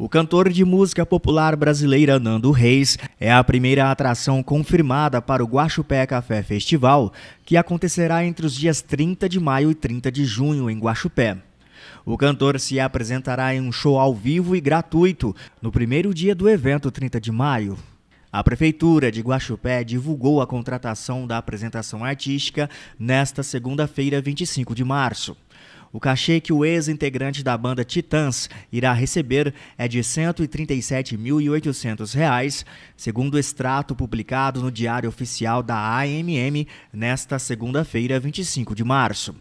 O cantor de música popular brasileira Nando Reis é a primeira atração confirmada para o Guaxupé Café Festival, que acontecerá entre os dias 30 de maio e 30 de junho em Guaxupé. O cantor se apresentará em um show ao vivo e gratuito no primeiro dia do evento, 30 de maio. A Prefeitura de Guaxupé divulgou a contratação da apresentação artística nesta segunda-feira, 25 de março. O cachê que o ex-integrante da banda Titãs irá receber é de R$ 137.800, segundo o extrato publicado no Diário Oficial da AMM nesta segunda-feira, 25 de março.